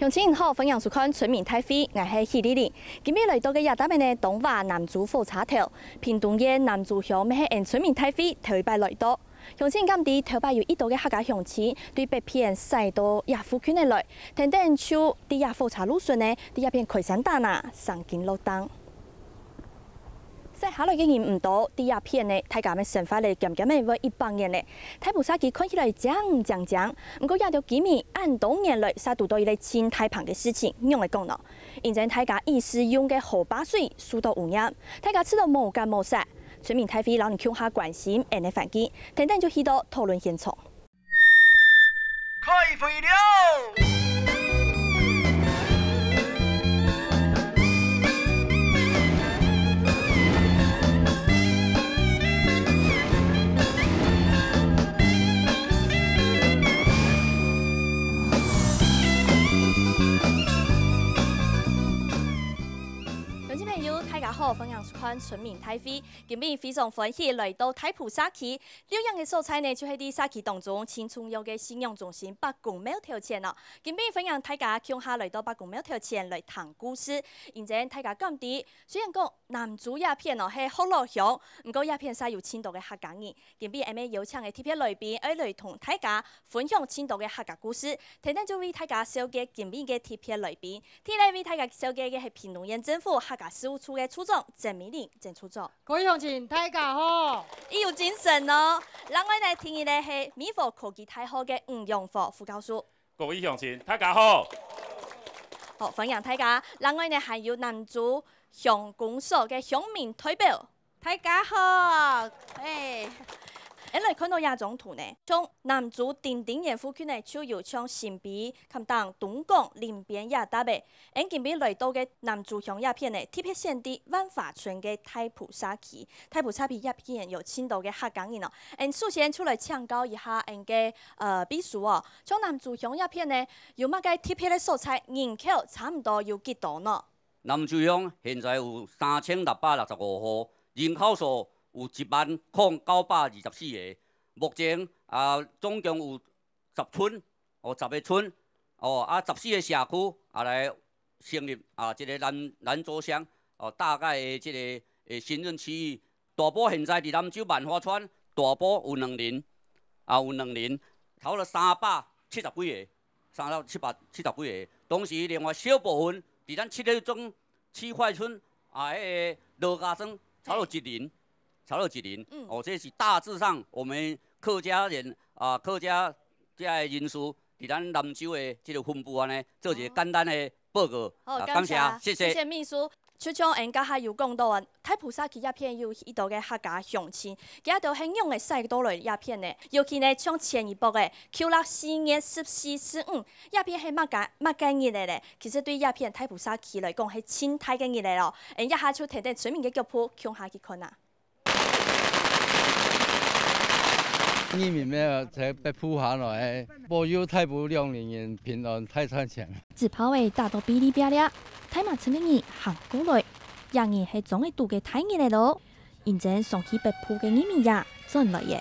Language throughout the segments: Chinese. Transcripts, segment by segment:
乡亲们好，欢迎收看《村民太飞》，我是希丽丽。今日来到嘅亚达面呢，东华南组火车头，平东嘅南组乡，咩嘢？因村民太飞偷拍来到。乡亲们，今日偷拍有一道嘅客家乡亲，对北片西多亚富区呢来，停电超啲亚火车路线呢，啲一片开山大拿，上紧落灯。即下来经验唔多，第二骗呢，睇家咪神块嘞，渐渐咪为一帮人嘞，泰菩萨佢看起来正正正，不过也着几米按当年来，杀毒到一个清太旁嘅事情，用来讲喏，以前睇家意思用嘅好巴水，输到唔㖏，睇家吃到冇干冇湿，村民太起老人恐下关心，硬的反击，等等就去到讨论现场。开会了。大家好，分享一款纯棉咖啡。今日非常欢喜来到台普沙奇，六样的素材呢，就喺啲沙奇当中青春有嘅信仰中心八公庙跳前咯。今日分享大家，乡下来到八公庙跳前来谈故事。现在大家讲日虽然讲男主也片哦系好老乡，唔过也片晒有深度嘅客家人。今日有请嘅 T P 来宾，诶，来同大家分享深度嘅客家故事。听听就为大家收嘅今日嘅 T P 来宾，听嚟为大家收嘅嘅系平龙县政府客家事务处嘅。出众真迷人，真出众。可以向前大家好，伊有精神哦。人我呢听伊呢系米佛科技大学嘅黄永福副教授。各位向前大家好。好，欢迎睇下。人我呢系有男主向公所嘅乡民代表。睇家好。哎。因来看到廿种图呢，从男主田顶岩故区呢，就有从新笔、看到东港、连边亚大白，因见比来到嘅男主乡亚片呢，特别先伫万法村嘅太普沙区，太普沙片亚片有青岛嘅客港人哦，因首先出来参考一下因嘅呃比数哦，从男主乡亚片呢，有乜嘅特别嘅素材人口差唔多有几多呢？男主乡现在有三千六百六十五户人口数。有一万零九百二十四个，目前啊，总共有十村哦，十个村哦，啊，十四个社区啊来成立啊一个兰兰州乡哦，大概的这个诶行政区域。大埔现在伫兰州万花村，大埔有两年，啊有两年，投了三百七十几个，三百七十几个。同时，另外小部分伫咱七个中七块村啊，迄个罗家庄投了一年。操作一年，哦，这是大致上我们客家人啊，客家这个人数，伫咱南州的这个分布啊呢，做一个简单的报告。好，感谢，谢谢。谢谢秘书。就像人家还有讲到啊，太菩萨起鸦片有一移到客家乡亲，伊一道很用的西多类鸦片呢。尤其呢像前一步的 Q 六四年十四四五鸦片是蛮简蛮概念的嘞。其实对鸦片太菩萨起来讲，是亲太简易了哦。因一下就提的水面的脚布，向下去看啊。伊没有才被铺下来，保佑太浦两年人平安太顺畅。自跑的大都哔哩啪啦，太马村的人喊过来，让人系总爱躲过太人的路。认真送去被铺的伊面呀，真了耶。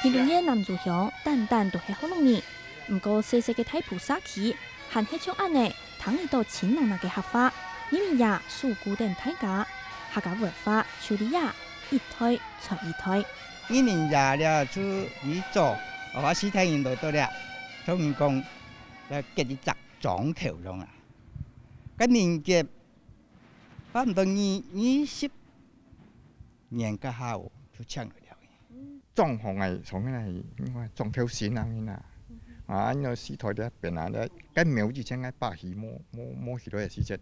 天龙岩男主角蛋蛋都系好容易，不过细细的太浦山气，喊起雀案呢，躺一道青龙朗的黑发，伊面呀，素古等太假，客家文化，瞧的呀。一胎，出一胎。一年廿了出一座，我师太人多多了，总共来结一扎庄头了。个年纪，差不多二二十，年个后就抢来了。庄红哎，从原来庄头先啊，边呐，啊，你师太这边啊，个苗子像个把许木木木许多的时节，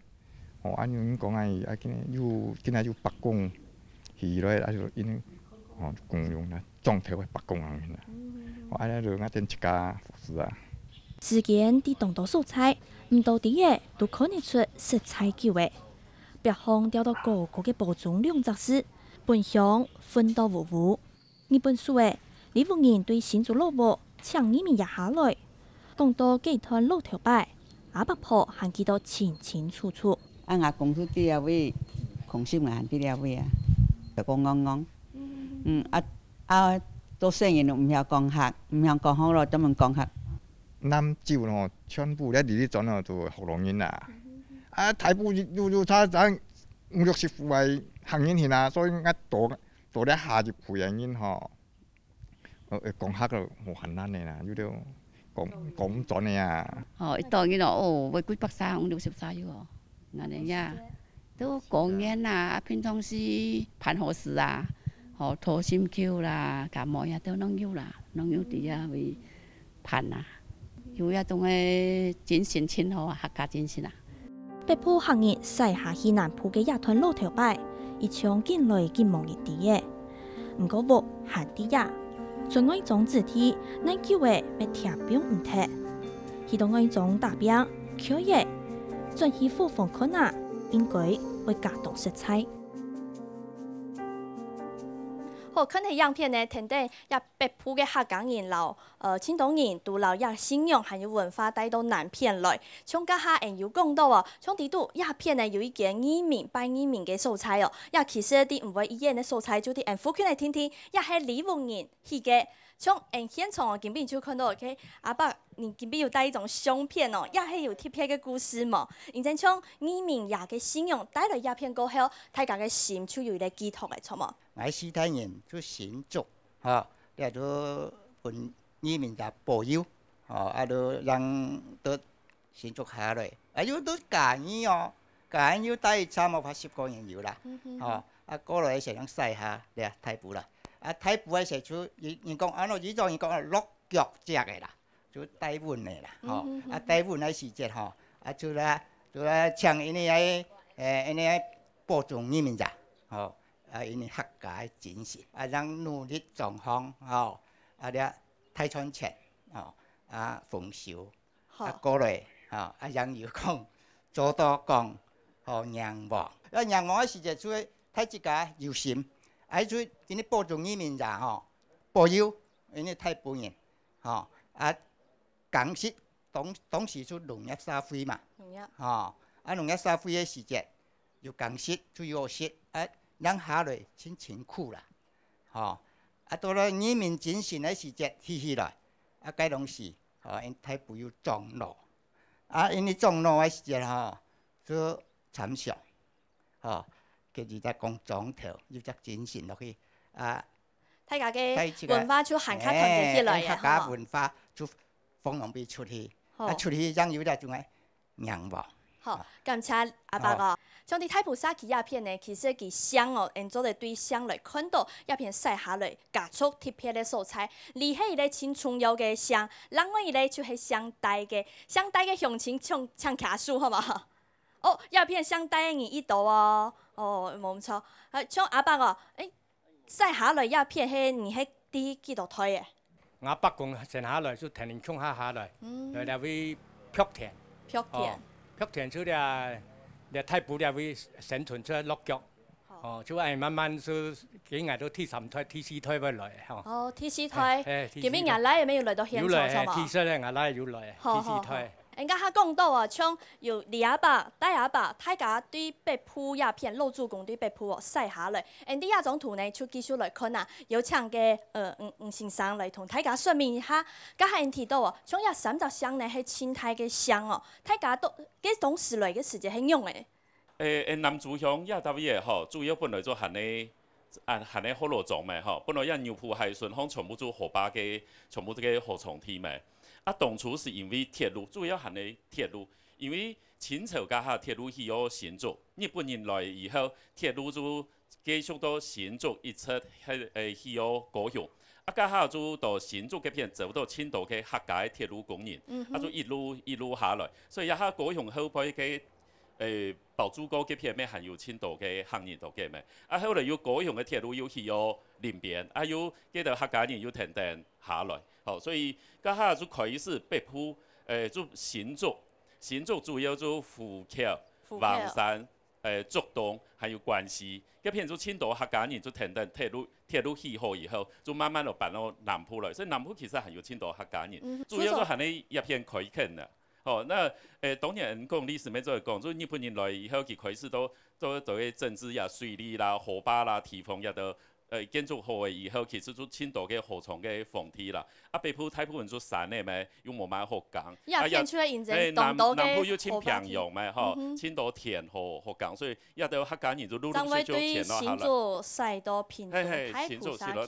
哦，安你讲哎，啊，今天又今天又罢工。起来，那就因壮白啦。我就一家服侍啊。只见地洞到素材，唔到底个都可能出色彩旧的。北方调到各国嘅包装量设施，本乡分到户户。你书说，李富人对新竹老布抢你们也下来，更到几摊老头牌，阿伯婆还记到清清楚楚。俺阿公司第二位，孔司门第二位啊。就講講講，嗯啊啊，做生意唔曉講客，唔曉講好咯，專門講客。南州吼，全部咧啲啲陣啊都學龍人啊，啊大部要要他陣唔肉食腐係行人先啊，所以一做做咧下就培養人吼，誒講客就好困難嘅啦，要到。講講咗你啊！哦，當然咯，哦，喂，佢北沙，我哋食沙要喎，嗱你呀〜都过年啦，啊，平常时盘好事啊？哦，拖心球啦，感冒也都能有啦，能有伫呀会盘啦。有呀种个精神气好啊，客家精神啊。北浦行业西下西南部嘅亚团路条摆，一场境内金毛易第一，唔过无下底呀。做我种字体，咱叫话要贴用唔贴。去做我一种答标，可以，做衣付放裤纳，应该。会感动色彩。好，看的样片呢，亭顶也被铺嘅黑港人老，呃，青东人独老一信仰，还有文化带到南片来。乡家下含有讲到哦，乡地度亚片呢有一个移民、拜移民的素材哦。也其实一啲唔会一样嘅素材，就啲按福建来听听，也系李文年去嘅。像现前从哦，镜边就看到，OK，阿伯，镜边有带一种相片哦，也是有贴片个故事嘛。现在像你民也给信用带来鸦片过后，大家个心就有一个寄托来，错冇。我是太人做神祝，哈，都做你民在保佑，哦，阿都让都神祝下来。哎呦，都感恩哦，感恩有带三毛八十个人有啦，哦，阿过来想晒下，啊，太补了。啊睇部嘅時伊伊讲啊即种伊讲講落脚節诶啦，就台湾诶啦，哦，啊台湾诶时节吼，啊就咧，就啦，唱呢诶，诶誒呢啲種呢面咋，哦，啊因诶客家诶精神，啊人努力種田，哦，啊啲太春钱，哦，啊丰收，啊鼓励，哦，啊人又讲做多工，哦让忙，啊让忙诶时节，出去睇自己用心。挨水，因你播种伊面茶吼，保佑因为太不嘢，吼，啊，耕息，同同时出农药杀灰嘛，吼，啊农药杀灰的时节，又耕息，最后息，啊，两下落，真辛苦啦，吼，啊到了伊面精神嘅时节，嘻嘻啦，啊该东西，吼，因太不要装路，啊，因为装路的时节吼，就惨上，吼。要一只讲中头，要一只精神落去。啊，睇下嘅文化就行客家嘅一类啊，客家文化就逢浪必出去，啊出题让有点点咩，硬忘。好，感谢阿伯个。相对太菩萨奇鸦片呢，其实几香哦，因做在对香来看到鸦片晒下来，夹出贴片嘅素材，厉害一个青葱油嘅香，冷酷咧就系香带嘅香带嘅雄青像像茶树，好唔好？哦，药片相对而言，伊度哦，哦，冇错。哎，像阿伯哦，诶，晒下来药片，嘿，你喺第几度推诶？阿伯讲，晒下来就停下冲下来，来位劈田。劈田，劈田，就了，了太补了，位生存出来落脚。哦，就哎慢慢，就几眼都梯三胎、梯四胎不落来吼。哦，梯梯梯。哎，梯梯梯。有来，哎，梯梯来，阿奶有来，梯四胎。因家哈讲到啊，像有李阿伯、戴阿伯，他家对被铺鸦片露珠工对被铺哦晒下来。因啲亚种土呢，就继续来看呐。有请个呃吴吴先生来同大家说明一下。佮下因提到哦，像亚三造乡呢，系清苔嘅乡哦。他家都佮同事来嘅时就很勇诶。诶诶，南竹乡亚造业吼，主要本来做含诶啊含诶好多种诶吼。本来亚牛埔海顺风全部做河巴嘅，全部这个河床体诶。啊，当初是因为铁路，主要含嘞铁路，因为清朝加下铁路是要先做，日本人来以后，铁路就继续到先做一出迄诶，需要高雄，啊加下就到新竹这片走到青岛嘅客家铁路工人，啊就一路一路下来，所以一下高雄后背嘅诶，宝珠糕这片咩含有青岛嘅行业多嘅咩，啊后来有高雄嘅铁路要去要连边，啊有搿条客家人要停停下来。所以，加下就开始北部，诶，就新筑，新筑主要就复桥、黄山，诶，竹东，还有关西。加片就青岛客家人就停在铁路，铁路起好以后，就慢慢就搬到南浦来。所以南浦其实很有青岛客家人，主要个含咧一片开垦啦。哦，那诶，当年讲历史咪在讲，就日本人来以后，就开始都都这个政治呀、水利啦、火坝啦、堤防也都。诶，建筑好诶，以后其实就青岛个河床嘅房地啦。啊，北部、大部分就山诶咩，又无咩河港。啊建出咧，现在南部又迁平洋咩吼，青岛田河河港，所以一到黑干现就陆陆续续田了。下来。因嘿对新竹西多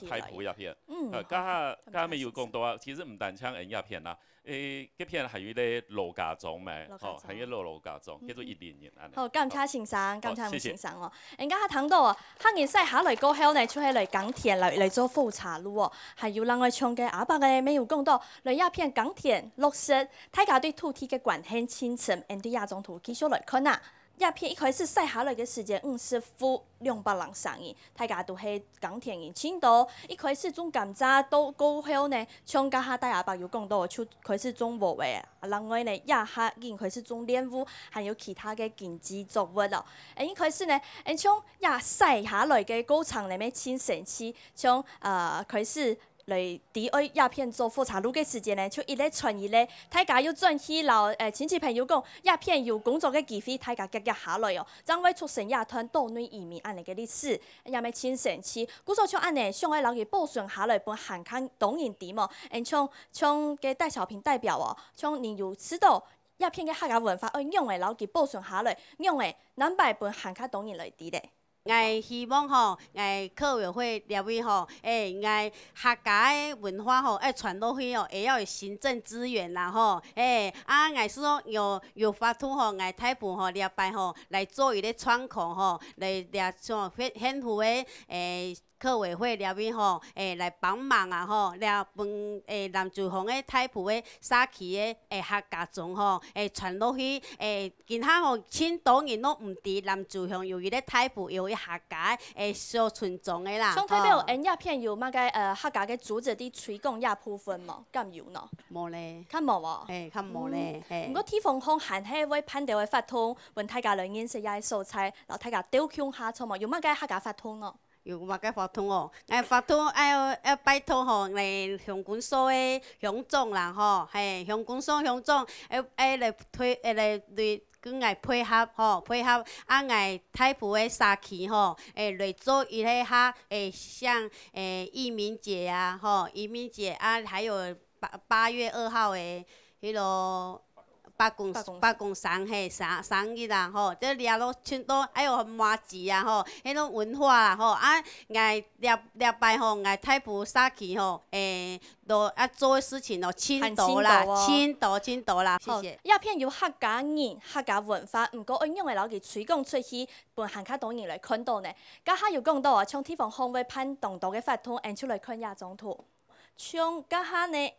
片，竹一片，嗯，加下加下咪又讲多啊。其实唔单只诶竹一片啦。诶，这片系於啲老家莊咩？喎，係一啲老老家莊，叫做熱田安尼。好，感谢先生，感谢吳先生喎。人家谈到啊，黑年曆下嚟过后呢，出嚟嚟港铁嚟嚟做复查嘞哦，係要令我唱嘅阿伯嘅美有讲到嚟一片港铁绿色，大家对土地嘅关心親切，and 對亞種土基礎嚟講啊。叶片一开始晒下来嘅时间，五十伏两百人上亿，大家都是讲天嘅，青岛一开始种甘蔗到高后呢，像嘉下大阿伯有讲到，就开始种禾嘅，另外呢，亚夏已经开始种莲雾，还有其他嘅经济作物咯。诶，开始呢，诶，像亚晒下来嘅过程里面，千城市像呃开始。来第二鸦片做火柴路嘅时间呢，就一直传一咧。大家要转去老诶亲戚朋友讲，鸦片有工作嘅机会，大家急急下来哦。张伟出身亚片岛内移民安尼嘅历史，也咪亲城去。古早像安尼，上海老记保存下来本汉刊董言字嘛，诶，像像个邓小平代表哦，像你幼指导鸦片嘅客家文化，诶，养嘅老记保存下来，养嘅南北本汉刊董言来字咧。哎，希望吼，哎，课委会列位吼，哎，哎，客家的文化吼，哎，传落去哦，也要有行政资源啦吼，哎，啊，哎，是说有有发图吼，哎，台傅吼，列班吼，来做伊个窗口吼，来列像县府的哎。课委会了边吼，诶，来帮忙啊！吼，了帮诶，南柱红诶太浦诶沙区诶诶，客家庄吼，诶，传落去诶，其他吼，千多年拢唔止南柱乡，由于咧太浦，由于客家诶，小村庄诶啦。上台北有诶鸦片，有物个诶，客家嘅组子滴推广鸦部分嘛，咁有喏？冇咧。看冇喎，诶，看冇咧。诶，不过天风风寒气，我碰到个发痛，问大家来认识下系素菜，然后大家丢腔下菜嘛，有物个客家发痛咯？又麦该佛通哦，哎佛通哎哎拜托吼，内向管爽的向总啦吼，嘿向管爽向总，哎哎来推哎来来跟来配合吼配合，啊爱太湖的沙琪吼，哎来做一些哈哎像哎移民节呀吼，移民节啊还有八八月二号的迄个。八公八公三岁三三日啦吼，这掠落千都哎呦妈子啊吼，迄种文化啦吼，啊爱掠掠拜吼，爱太傅杀去吼，诶，都啊做事情哦，千道啦，千道千道啦。谢谢。一片有客家语、客家文化，毋过因为老弟，随讲出去，本行卡当年来看到呢。嘉下又讲到啊，从地方方位判同道嘅法统，按出来看亚总图，从嘉下呢？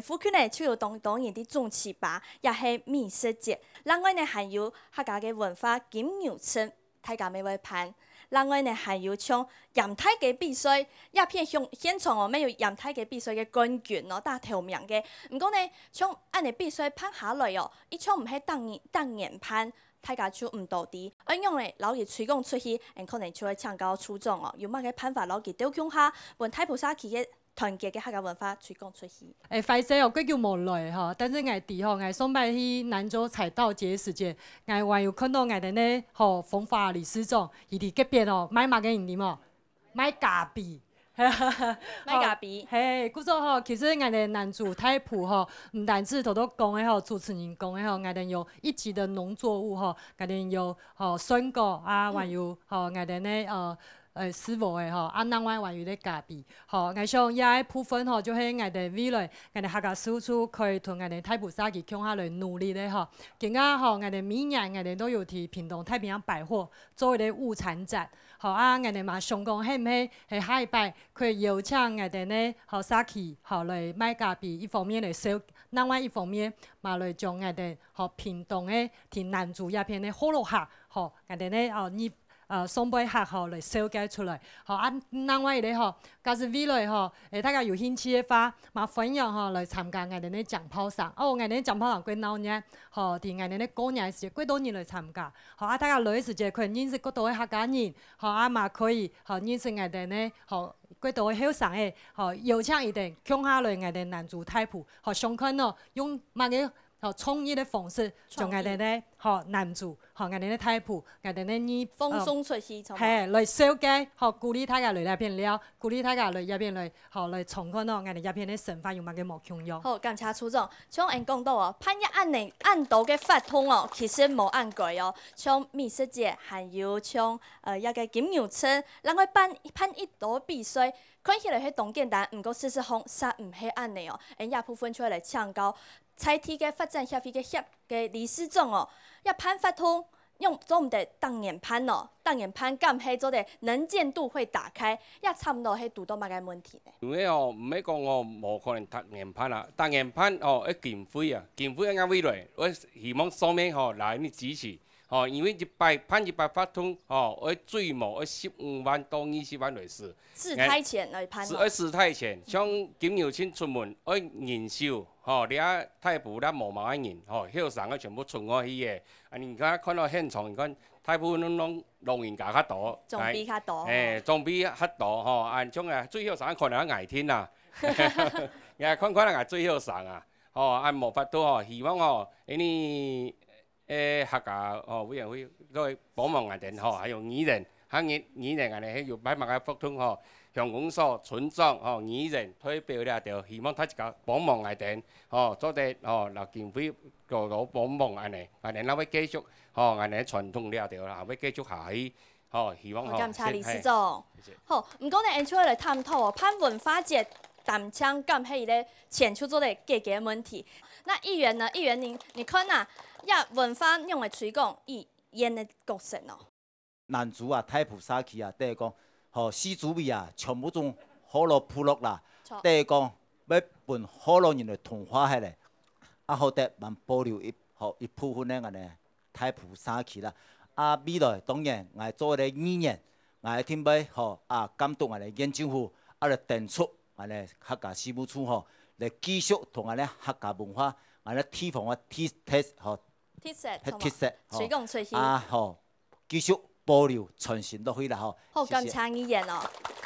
福建呢，就有当当然的中气吧，也是美色节。另外呢，还有客家的文化金牛村，大家咩会盼。另外呢，还有像阳台嘅必须，一片现现场哦，没有阳台嘅必须嘅冠军哦，大头名嘅。唔过呢，像安尼必须拍下来哦，一像唔去当当年拍，大家就唔到啲。咁样呢，老嘢吹讲出去，可能就会唱到初中哦。有乜嘅办法，老嘢雕腔下，问太菩萨企嘅。团结嘅客家文化推广出去。哎，反正哦，规矩无落吼，但是俺地吼，俺上摆去南州菜刀节时节，俺还有看到俺哋呢吼，风化历史中，伊伫这边哦，买物件唔念哦，买假币，哈 哈，买假币。嘿，故早吼，其实俺的男主太朴吼，唔但止偷偷讲的吼，主持人讲的吼，俺哋有一级的农作物吼，俺哋有吼笋粿啊，万有吼，俺哋呢呃。诶，师傅诶吼，啊，另外还有咧加币，吼，我想伊爱部粉吼，就是外的未来，外的客家输出可以同外的泰铢沙去冲下来，努力咧吼。今仔吼，外的明年外的都有伫平东太平洋百货做一个物产展，吼啊，外的嘛上讲系唔系下一摆，以邀请外头呢，吼沙去，吼来买家币，一方面来收，另外一方面嘛来将外头吼平东诶，挺南主一片咧火落下，吼，外头呢哦你。呃，送杯学号来烧计出来，吼啊，另外一个吼，加是 V 类吼，诶，大家有兴趣的话，嘛欢迎吼来参加我们的长跑赛。哦，我们的长跑赛几多人？吼，伫我们的过年时节，几多年来参加？吼啊，大家来时节可以认识过多嘅客家人，吼啊，嘛可以，吼认识我们的，吼，过多嘅好生诶，吼，有请一定乡下类嘅男主太婆，吼，上炕哦，用慢嘅。哦，创意的方式，从我咱咧，嗬，男主，嗬，挨咱咧，太婆，挨咱咧，女。放松出去，从。系，来修改，嗬，鼓励大家来叶片了，鼓励大家来叶片来，嗬，来创看哦，挨咱叶片咧，神发又嘛嘅冇强用。好，感谢楚总。像按讲到哦，潘一按内按道嘅发通哦，其实冇按贵哦，像美食节，还有像，呃，一个金牛村，咱个班攀一到必须，看起来许东简单，不过事实上，方实唔系按内哦，因一部分出来抢高。拆迁嘅发展协会嘅协嘅理事长哦，也判法通用做唔得单眼判咯，单眼判咁系做咧能见度会打开，也差唔多系度到物嘅问题咧。因为哦，唔系讲哦，无可能当眼判啦，当眼判哦，诶见灰啊，见灰应该未来，我希望上面哦来你支持哦，因为一摆判一摆法通哦，我最木我十五万多二十万类似。事太钱来判。事太钱，像金牛村出门，我年少。哦，你啊太婆啦，毛毛啊人，哦，孝顺啊，全部冲我去个。安尼，你看看到现场，你看太婆拢拢龙闲假较多，装比较多，诶，装比较多吼。安种个最后顺，可能爱听啦，哈哈哈哈哈。看看来最后顺啊，吼，安无法多哦，希望哦，诶，客家哦委员会都帮忙啊点，吼，还有女人，还有女人啊内些有摆忙啊腹痛哦。向公社村长哦，艺人退票了，就希望他一家帮忙来等哦，做在哦，刘建辉多多帮忙安尼，安尼咱要继续哦，安尼传统了掉啦，要继续下去哦，希望哦。我刚查历史组，好，唔讲你按出来探讨哦，潘文发只谈枪干起咧，先出做嚟解决问题。那议员呢？议员您你看呐，也问翻用个谁讲伊演的角色哦。男主啊，太菩萨去啊，第讲吼，西周味啊，全部种火炉铺落啦。对个讲，要本好多人的同化下来，啊，好得蛮保留一吼一部分那个呢，太浦三去啦。啊，未来当然，我做咧艺人，俺听不吼啊，感动我的县政府，啊来提出，我的客家事务处吼，来继续同我的客家文化，我的地方啊，体特色吼，特色，特色，啊，吼，继续。保留传承落去啦吼！好，感谢你演哦。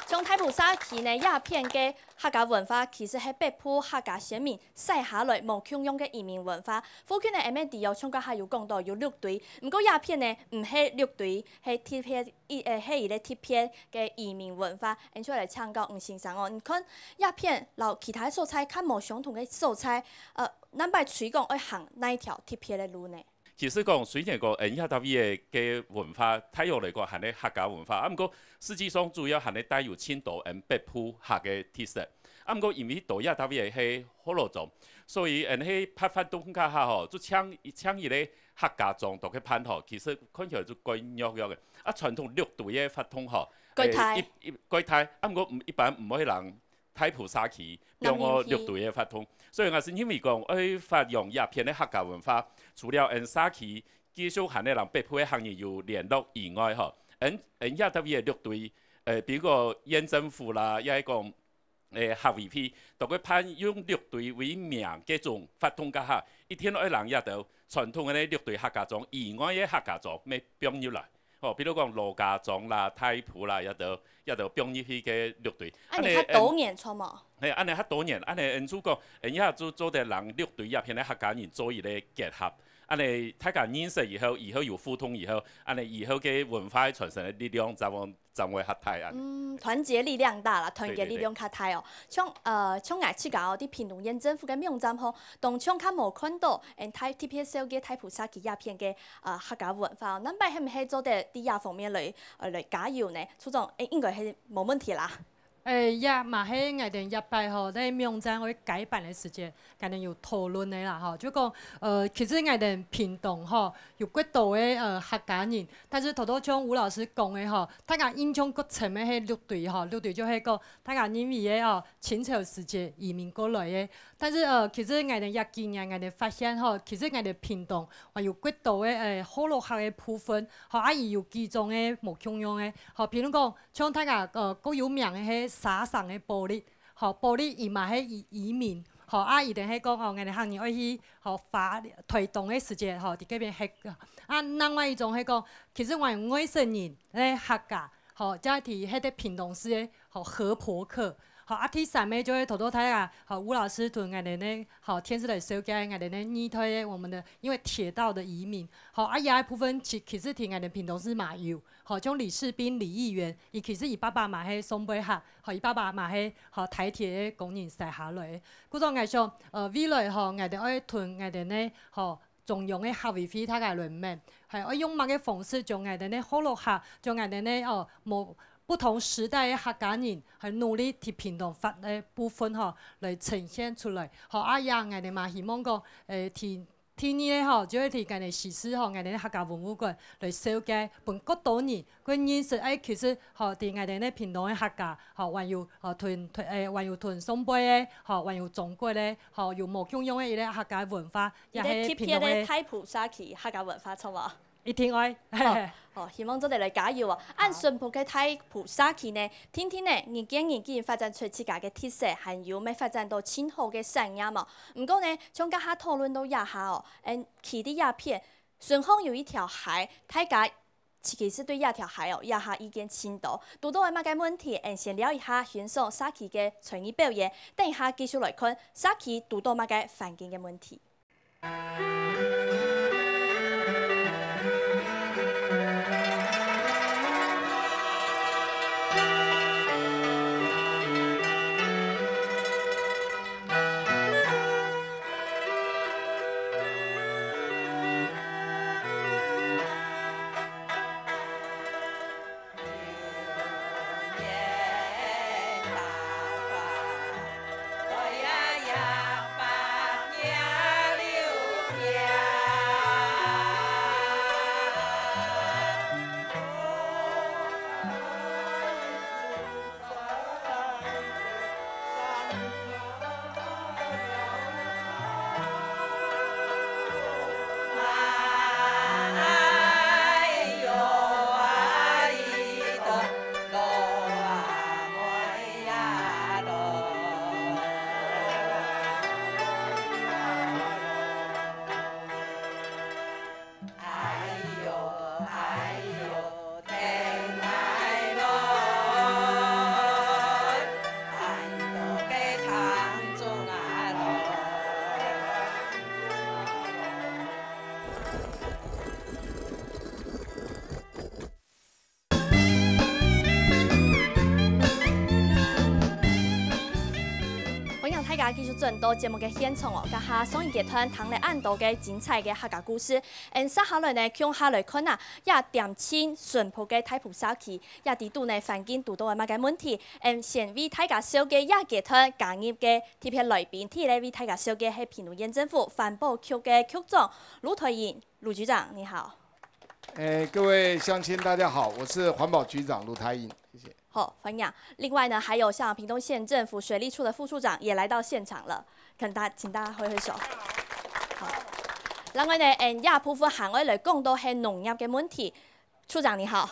从太鲁阁起呢，亚片嘅客家文化其实系北部客家先民西下来无相同嘅移民文化。福建嘅闽南地又穿过下游更多，有绿队。不过亚片呢，唔系绿队，系贴片，诶，系伊咧贴片嘅移民文化。演出来唱教黄先生哦，你看亚片留其他素材，看无相同嘅素材。呃，咱摆推讲要行哪一条贴片嘅路呢？其实讲虽然讲恩亚 W 嘅嘅文化体育嚟讲系咧客家文化，啊唔过实际上主要系咧带有青岛恩北部客嘅特色，啊唔过因為度一 W 系火老族，所以恩喺拍翻东加下就做搶搶入咧客家裝度去拍呵，其实看起来就贵弱弱嘅，啊传统六度嘅法通呵，胎，一一貴胎。啊唔过唔一般唔会人。泰普沙奇，俾我樂队嘅发通，所以我是因为讲，誒发用鸦片嘅客家文化，除了嗯沙奇，继续喊嘅人，北部嘅行业有联络以外，吼，嗯誒一到嘢樂队，呃，比如講縣政府啦，也係讲。誒合 v 批，都特判用樂队为名嘅种发通架下，一天落去人一到传统嘅咧樂客家族，以外嘅客家族咩重入来。哦，比如讲罗家庄啦、太仆啦，也道也道兵役去个乐队。安尼较多年出嘛？系安尼，较多年安尼，因主讲因遐做做的人乐队也偏咧客家人做伊咧结合。安尼，他讲认识以后，以后有互通以后，安尼以后嘅文化传承嘅力量，就往增为合体啊。嗯，团结力量大啦，团结力量较大哦。像呃像外戚搞啲平峒县政府嘅站吼，当像较无看到诶太 TPS 嘅泰普沙吉亚片嘅呃客家文化，咱摆系咪系做得啲亚方面呃来加油呢？初中诶，应该系冇问题啦。诶呀，嘛喺外边一排吼，在名展会改版的时间，家人有讨论的啦吼，就讲，呃，其实外边平动吼，有几多的呃，客家人，但是头头像吴老师讲的吼，他讲印象国前的迄乐队吼，乐队就迄个，他讲因为的哦，清朝时节移民过来的，但是呃，其实外边一几年外边发现吼，其实外边平动还有几多的诶，好落学的部分，吼，啊伊有几种的无腔样的，吼，比如讲，像他讲呃，各有名的迄。撒上遐玻璃，吼玻璃伊嘛遐移移民，吼啊一定遐讲吼，咱哋行业要去吼发推动遐时间吼伫这边个啊另外一种遐讲，其实我外省人咧客家，吼再伫迄个平东市咧吼河婆客。好，阿 T 三妹就会偷偷睇下，好吴老师同阿哋呢，好天使来小假，阿哋呢逆推我们的，因为铁道的移民，好阿爷部分其其实听阿哋平头是马友，好像李世斌李议员，伊其实伊爸爸嘛喺松北下，好伊爸爸嘛喺好台铁嘅工人下下来，嗰种爱上呃未来吼，爱哋爱同爱哋呢，好重用嘅下位费他家来唔系我用乜嘅方式将我哋呢好落下，将我哋呢哦无。不同时代的客家人去努力提平潭发的部分吼，来呈现出来。学阿阳阿哋嘛，希望讲诶天天日咧吼，就会提家哋实施吼，阿哋客家文物馆来收集，本国多年，佮认识诶，其实吼，伫阿哋咧平潭嘅客家，吼，还有吼屯诶，还有屯松碑咧，吼，还有中国咧，吼，有无模具有伊个客家文化，一些平潭嘅太菩萨去客家文化，是无？一天爱，哦，希望做得来加油哦！按顺普去睇菩萨去呢，天天呢，年经年经发展出自家嘅特色，还要咩发展到深厚嘅产业嘛？唔过呢，从家下讨论到一下哦，嗯，起啲鸦片，顺风有一条海，大家其实是对一条海哦，一下已经深度。度到嘅乜嘅问题，先聊一下选手沙琪嘅创意表演，等一下继续来看沙琪度到乜嘅环境嘅问题。众多节目嘅现场哦，甲下双语集团谈了暗度嘅精彩嘅客家故事。因三河内呢，向三河来看啊，也点清淳朴嘅太湖骚气，也地度呢环境诸多嘅乜嘅问题。因县为客家小嘅亚集团倡议嘅贴片来宾，县内委客家小嘅系平陆县政府环保局嘅局长卢太英，卢局长你好。诶，各位乡亲，大家好，我是环保局长卢台英。好，欢迎啊！另外呢，还有像屏东县政府水利处的副处长也来到现场了，恳大请大家挥挥手。好，那我呢，用亚普分行来来讲到系农业的问题。处长你好。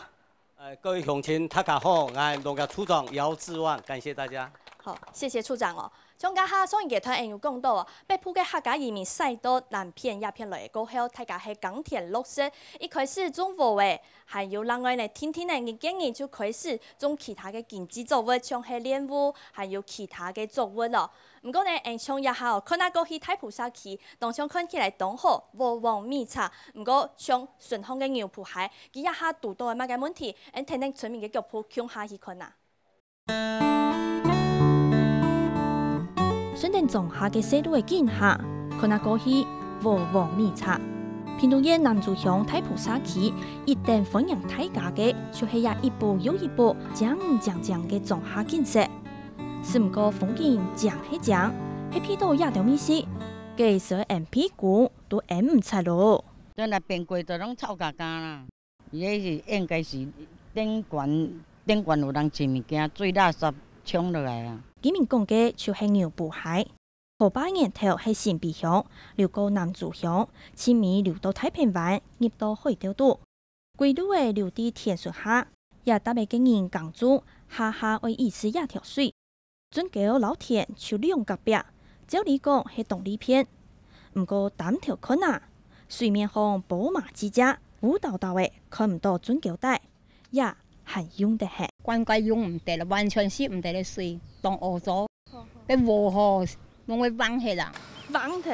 诶，各位乡亲大家好，我是农业处长姚志旺，感谢大家。好，谢谢处长哦。刚家哈，松仁集团因有讲到，被铺盖客家移民赛多南片亚片内，过后大家系港铁落色，一开始中国诶。还有，人爱咧，天天咧，今年就开始种其他嘅经济作物，像黑莲雾，还有其他嘅作物咯。唔过咧，种一下哦，看能过去太菩萨气，当厂看起来当好，无黄米茶。唔过，像顺风嘅牛埔海，佢一下独到，冇咩问题，连听听村民嘅脚步，向下去睏啊。顺种下嘅水下，去米茶。平潭县南珠乡太浦沙区，一旦发扬太大的，就是也一步又一步，涨涨涨的上下建设。是毋过，风景讲起讲，黑皮都亚条咪死，计蛇硬屁股都硬唔出咯。等下边过都拢臭格格啦！伊个是应该是顶悬顶悬有人吃物件，水垃圾冲落来啊。居民讲人就黑牛浦鞋。五巴年头系新北乡，流过南竹乡，清明流到太平湾，入到海钓岛。归路诶，流到田顺下，也搭个经营港珠，下下为一次也跳水。准桥老田就用隔壁，照理讲系动力片，不过胆跳困难。水面方宝马之家，舞蹈道诶，看唔到准桥带，也很用得很，灌溉用唔得，了完全是唔得了水，当恶作。别话好。弄会崩起啦，崩起，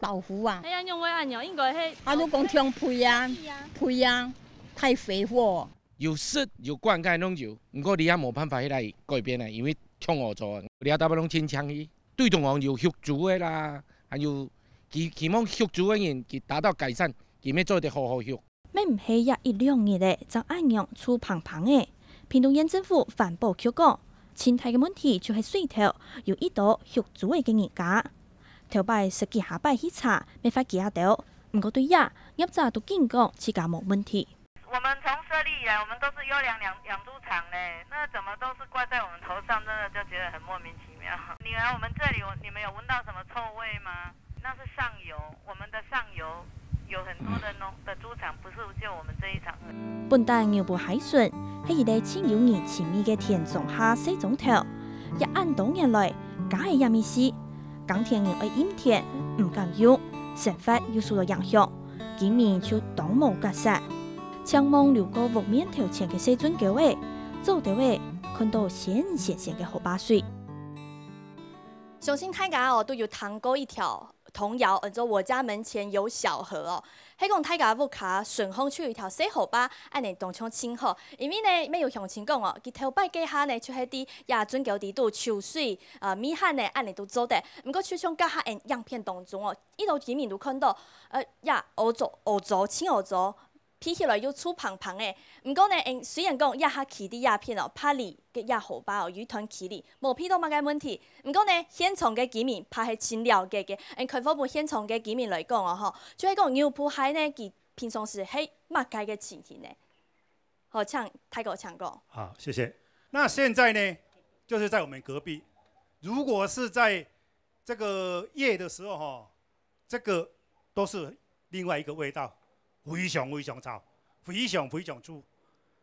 豆腐啊！哎呀，弄个阿娘应该是阿叔讲充沛啊，沛啊，太肥沃，又湿又灌溉，拢有，不过你也没办法去来改变嘞，因为冲河做啊。你阿大部分拢倾向于对动物有协助啦，还有寄期望协助的人，去达到改善，佮要做得好好助。咩唔系呀？一两年的，就阿娘粗胖胖诶。平东县政府反驳：，叫个。前台嘅问题就系水头，有一道肉豬嘅经验假，头拜食幾下拜去查，没法見下到。唔过对呀，业日都警告，自家冇问题。我们从设立以来，我们都是优良养养猪场咧，那怎么都是掛在我们头上，真的就觉得很莫名其妙。你来我们这里，你们有闻到什么臭味吗？那是上游，我们的上游。本台牛部海笋是一个青油年前面嘅田种虾、四种条，一按档入来，假的也物事？港天牛为阴天，唔敢用，成发又受到影响。今面就董某解释，枪望流过木面头前的四尊桥位，做到位看到咸咸咸嘅河巴水，相信睇家哦都有叹过一条。童谣，嗯，做我家门前有小河哦，迄个太甲乌卡，顺风去一条西河吧，安尼东窗清好，因为呢，每有乡亲讲哦，伊头摆计下呢，就迄啲亚砖桥地度秋水，呃，咪喊呢，安尼都做得，不过出像脚下样片当中哦，一路居面都看到，呃，亚乌组乌组青乌组。批起来又粗胖胖的，唔过呢，虽然讲一下起的鸦片哦，拍你嘅鸦荷包哦，鱼团起你，冇批都冇嘅问题。唔过呢，现场嘅居民拍系钱了嘅嘅，诶，开埠部现场嘅居民来讲哦，吼，就系讲牛埔海呢，其平常是喺物界嘅情形呢，好呛，太过呛个。好，谢谢。那现在呢，就是在我们隔壁，如果是在这个夜的时候，吼，这个都是另外一个味道。非常非常臭，非常非常粗。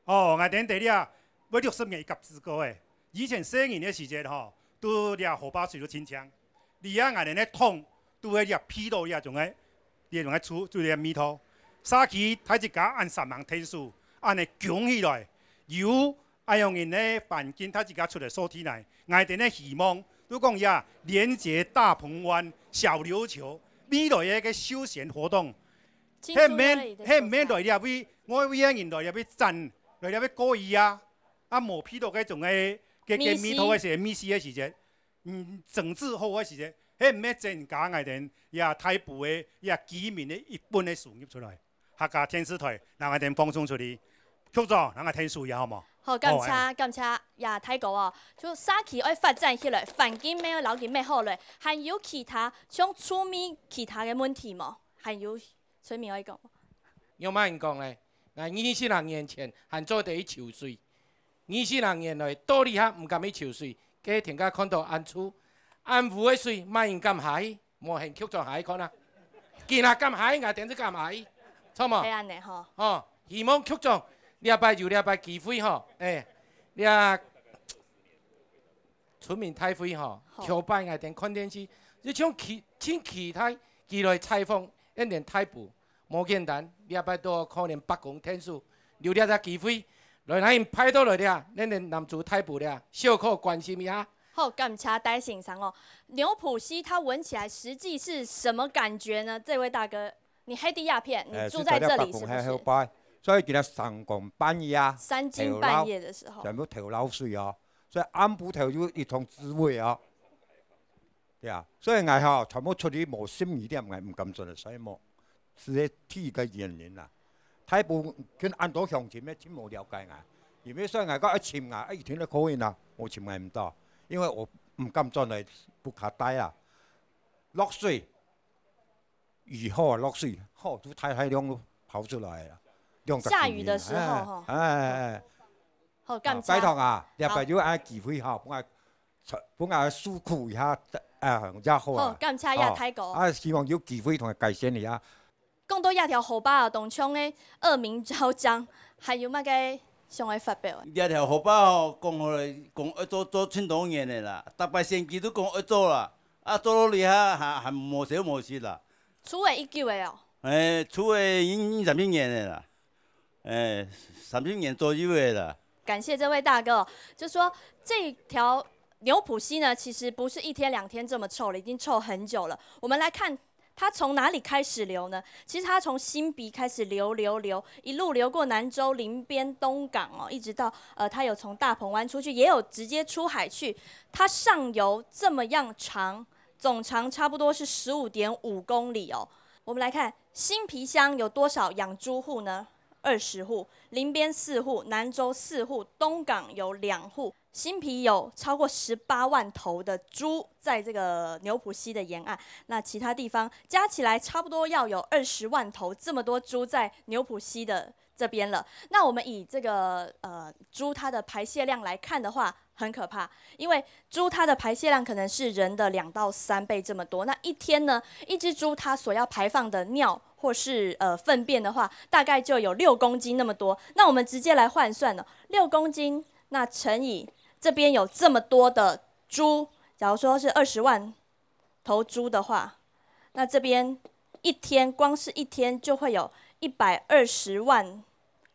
哦，外边地里啊，要六十米夹四个诶。以前生年的时节吼，都掠河坝水都清呛。里啊外边咧通，都系掠批到掠种个，掠种诶厝做掠泥头。沙区太一家按三万天数，安尼强起来，油啊用因咧环境太一家出来所体内，外边咧希望都讲呀，连接大鹏湾、小琉球，未来一个休闲活动。迄免，迄免来了啊！为我为啊年代了啊！赞，来了啊！故意啊啊！磨皮到个种个，记记面涂个时，面试个时节，嗯，整治好个时节，迄免阵假个电也逮捕个也居民的一般个事业出来，客家天视台，哪个电放送出去？曲长，哪个听数也好冇？好，今次今次也睇过哦。就三期爱发展起来，环境没有老，景没好嘞。还有其他像厝面其他个问题冇？还有？村民可以讲，要卖讲诶。那二十人年前还做第一抽水，二十人年来多厉害，唔敢去抽水，家田家看到安厝，安福的水卖用敢海，无限曲折海看啊，其他敢海，眼电视敢海，错冇？黑暗的吼，吼，希望曲状，礼拜就礼拜机会吼，哎，你啊，村民太会吼，跳拜眼电看电视，你像其请其他记者采访，一定太步。冇建丹，你也拜托可能北宫天数留了仔机会，来哪样拍倒来啊，恁恁男主太富了，少靠关心呀。好，感谢啥带欣赏哦？牛普西它闻起来实际是什么感觉呢？这位大哥，你黑地鸦片，你住在这里是不？所以叫他三更半夜，啊，三更半夜的时候，全部头脑水哦，所以暗部偷入一桶滋味哦，对啊，所以外号全部出去冇心意点外，唔敢做所以莫。是个天个原因啦，太不跟安都详情咩？真无了解啊。有咩水眼到一千啊，一天都可以啦，我千眼唔到，因为我唔敢转来，不卡带啊。落水，雨后啊，落水好就太太量跑出来啦。下雨的时候哎哎哎，好感谢。拜托啊，你不如按机会哈，不爱不爱诉苦一下，哎，压好啦。哦，感谢压太高。啊，希望有机会同佮改善你啊。讲到亚条河巴啊，东冲的恶名昭彰，还有嘛个上海发表。亚条河巴讲好来讲做做青铜年的啦，大排星期都讲要做啦，啊做到厉害，还还无小无失啦。初二一九的哦。哎，初二已经十年的啦，三十年左右的啦。感谢这位大哥，就说这条牛浦溪呢，其实不是一天两天这么臭了，已经臭很久了。我们来看。它从哪里开始流呢？其实它从新鼻开始流，流，流，一路流过南州、临边、东港哦，一直到呃，它有从大鹏湾出去，也有直接出海去。它上游这么样长，总长差不多是十五点五公里哦。我们来看新皮乡有多少养猪户呢？二十户，林边四户，南州四户，东港有两户，新皮有超过十八万头的猪在这个牛埔西的沿岸，那其他地方加起来差不多要有二十万头，这么多猪在牛埔西的这边了。那我们以这个呃猪它的排泄量来看的话，很可怕，因为猪它的排泄量可能是人的两到三倍这么多。那一天呢，一只猪它所要排放的尿或是呃粪便的话，大概就有六公斤那么多。那我们直接来换算了，六公斤那乘以这边有这么多的猪，假如说是二十万头猪的话，那这边一天光是一天就会有一百二十万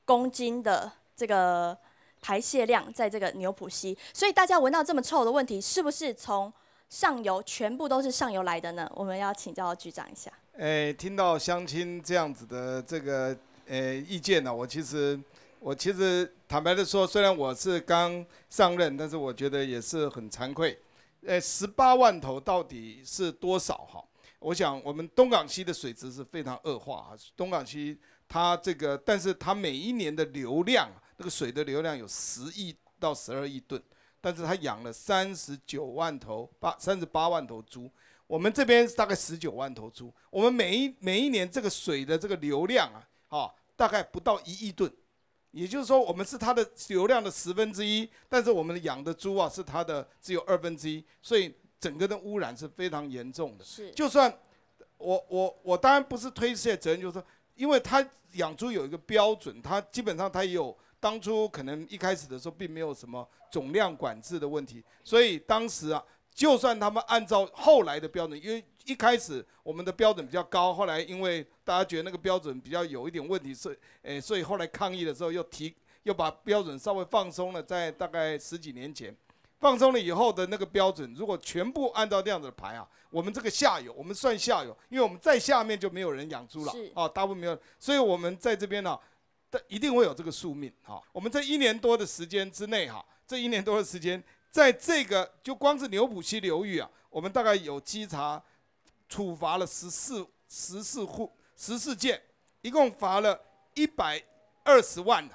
公斤的这个。排泄量在这个牛浦溪，所以大家闻到这么臭的问题，是不是从上游全部都是上游来的呢？我们要请教局长一下。哎，听到乡亲这样子的这个呃意见呢，我其实我其实坦白的说，虽然我是刚上任，但是我觉得也是很惭愧。呃，十八万头到底是多少哈？我想我们东港溪的水质是非常恶化啊。东港溪它这个，但是它每一年的流量。那个水的流量有十亿到十二亿吨，但是他养了三十九万头八三十八万头猪，我们这边大概十九万头猪，我们每一每一年这个水的这个流量啊，啊大概不到一亿吨，也就是说我们是它的流量的十分之一，但是我们养的猪啊是它的只有二分之一，所以整个的污染是非常严重的。是，就算我我我当然不是推卸责任，就是说，因为它养猪有一个标准，它基本上它有。当初可能一开始的时候并没有什么总量管制的问题，所以当时啊，就算他们按照后来的标准，因为一开始我们的标准比较高，后来因为大家觉得那个标准比较有一点问题，所以，诶，所以后来抗议的时候又提，又把标准稍微放松了。在大概十几年前，放松了以后的那个标准，如果全部按照这样子排啊，我们这个下游，我们算下游，因为我们在下面就没有人养猪了，啊，大部分没有，所以我们在这边呢。一定会有这个宿命哈。我们这一年多的时间之内哈，这一年多的时间，在这个就光是牛浦溪流域啊，我们大概有稽查处罚了十四十四户十四件，一共罚了一百二十万呢。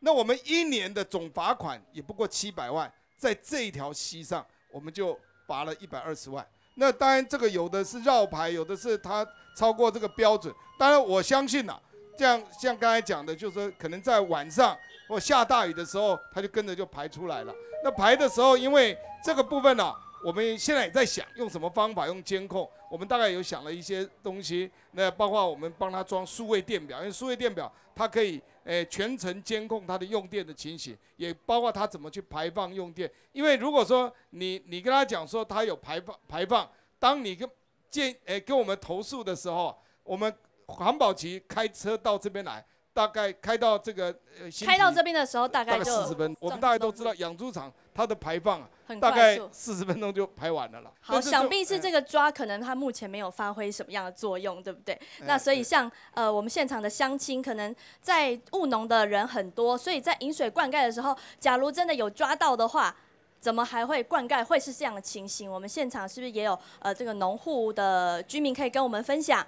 那我们一年的总罚款也不过七百万，在这一条溪上我们就罚了一百二十万。那当然这个有的是绕牌，有的是它超过这个标准。当然我相信呐。像像刚才讲的，就是说，可能在晚上或下大雨的时候，它就跟着就排出来了。那排的时候，因为这个部分呢，我们现在也在想用什么方法用监控。我们大概有想了一些东西，那包括我们帮他装数位电表，因为数位电表它可以诶全程监控它的用电的情形，也包括它怎么去排放用电。因为如果说你你跟他讲说他有排放排放，当你跟建诶跟我们投诉的时候，我们。环保局开车到这边来，大概开到这个呃，开到这边的时候大概四十分。我们大概都知道养猪场它的排放很大概四十分钟就排完了了。好，想必是这个抓，可能它目前没有发挥什么样的作用，对不对？那所以像呃，我们现场的乡亲，可能在务农的人很多，所以在饮水灌溉的时候，假如真的有抓到的话，怎么还会灌溉？会是这样的情形？我们现场是不是也有呃，这个农户的居民可以跟我们分享？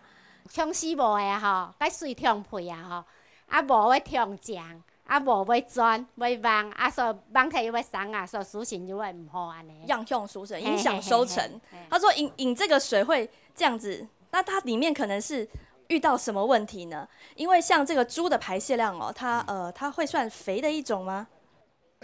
冲死无诶吼，该水痛破啊吼，啊无要痛涨，啊无要转，要翻啊所，翻又要松啊，所水质就会毋好安尼。影响水质，影响收成。他说饮饮这个水会这样子，那它里面可能是遇到什么问题呢？因为像这个猪的排泄量哦，它呃，它会算肥的一种吗？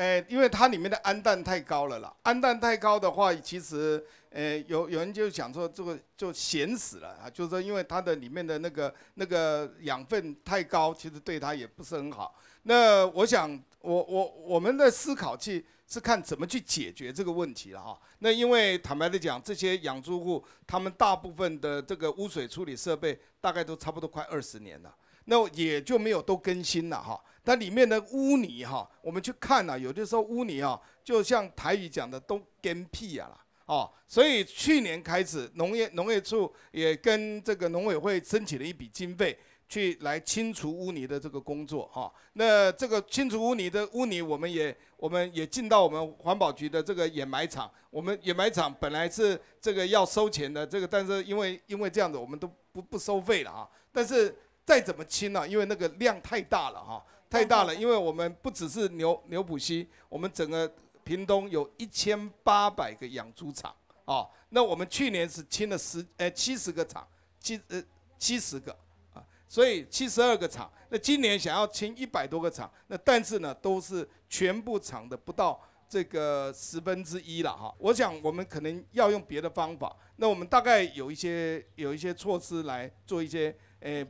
哎，因为它里面的氨氮太高了啦，氨氮太高的话，其实，哎，有有人就讲说这个就咸死了啊，就是说因为它的里面的那个那个养分太高，其实对它也不是很好。那我想，我我我们的思考去是看怎么去解决这个问题了哈。那因为坦白的讲，这些养猪户他们大部分的这个污水处理设备大概都差不多快二十年了，那也就没有都更新了哈。它里面的污泥哈，我们去看了，有的时候污泥哈，就像台语讲的都干屁啊啦，哦，所以去年开始农业农业处也跟这个农委会申请了一笔经费，去来清除污泥的这个工作哈。那这个清除污泥的污泥，我们也我们也进到我们环保局的这个掩埋场，我们掩埋场本来是这个要收钱的这个，但是因为因为这样子，我们都不不收费了啊。但是再怎么清呢，因为那个量太大了哈。太大了，因为我们不只是牛牛埔溪，我们整个屏东有一千八百个养猪场啊。那我们去年是清了十呃七十个场，七呃七十个啊，所以七十二个场。那今年想要清一百多个场，那但是呢，都是全部厂的不到这个十分之一了哈。我想我们可能要用别的方法。那我们大概有一些有一些措施来做一些呃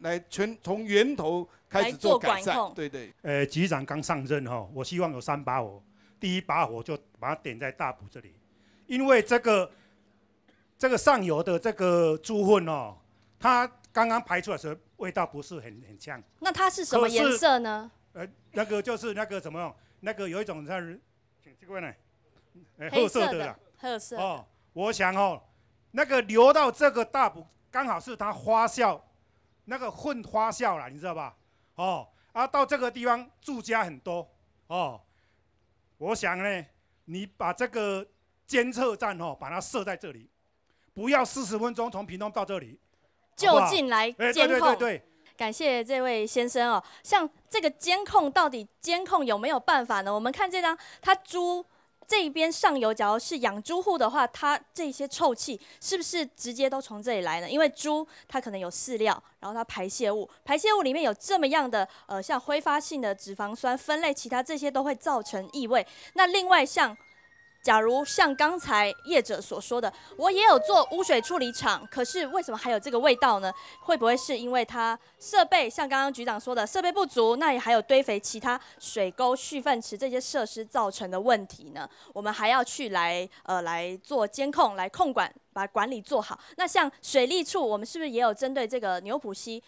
来全从源头。开始做管控，对对。呃，局长刚上任哈，我希望有三把火。第一把火就把它点在大埔这里，因为这个这个上游的这个猪粪哦，它刚刚排出来时候味道不是很很呛。那它是什么颜色呢？呃，那个就是那个什么，那个有一种像，请这边呢，诶，褐色的。褐色。哦，我想哦，那个流到这个大埔刚好是它发酵，那个混发酵了，你知道吧？哦，啊，到这个地方住家很多哦。我想呢，你把这个监测站哦，把它设在这里，不要四十分钟从屏东到这里，就近来监控。哎，对对对对。感谢这位先生哦。像这个监控到底监控有没有办法呢？我们看这张，他租。这边上游，假如是养猪户的话，它这些臭气是不是直接都从这里来呢？因为猪它可能有饲料，然后它排泄物，排泄物里面有这么样的呃，像挥发性的脂肪酸分类，其他这些都会造成异味。那另外像。假如像刚才业者所说的，我也有做污水处理厂，可是为什么还有这个味道呢？会不会是因为它设备像刚刚局长说的设备不足？那也还有堆肥、其他水沟、蓄粪池这些设施造成的问题呢？我们还要去来呃来做监控、来控管，把管理做好。那像水利处，我们是不是也有针对这个牛浦溪，